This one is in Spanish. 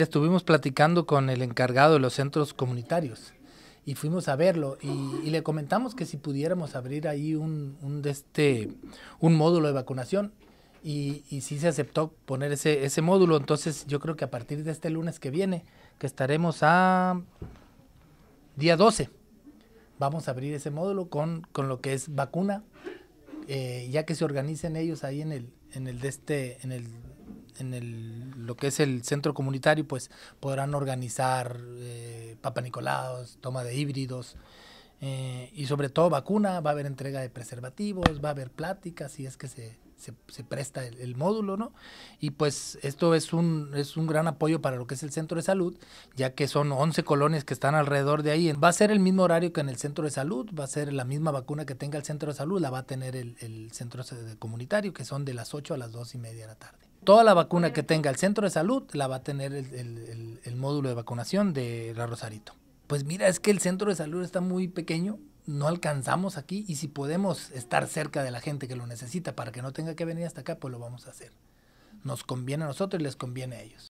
Estuvimos platicando con el encargado de los centros comunitarios y fuimos a verlo y, le comentamos que si pudiéramos abrir ahí un, de este, un módulo de vacunación y, si se aceptó poner ese, ese módulo. Entonces yo creo que a partir de este lunes que viene, que estaremos a día 12, vamos a abrir ese módulo con, con lo que es vacuna, eh, ya que se organicen ellos ahí en el, en el de este, en el en el, lo que es el centro comunitario, pues podrán organizar eh, papanicolados, toma de híbridos eh, y sobre todo vacuna, va a haber entrega de preservativos, va a haber pláticas si es que se, se, presta el, módulo, ¿no? Y pues esto es un, es un gran apoyo para lo que es el centro de salud, ya que son 11 colonias que están alrededor de ahí. Va a ser el mismo horario que en el centro de salud, va a ser la misma vacuna que tenga el centro de salud, la va a tener el, el centro comunitario, que son de las 8 a las 2 y media de la tarde. Toda la vacuna que tenga el centro de salud la va a tener el, módulo de vacunación de la Rosarito. Pues mira, es que el centro de salud está muy pequeño, no alcanzamos aquí y si podemos estar cerca de la gente que lo necesita para que no tenga que venir hasta acá, pues lo vamos a hacer. Nos conviene a nosotros y les conviene a ellos.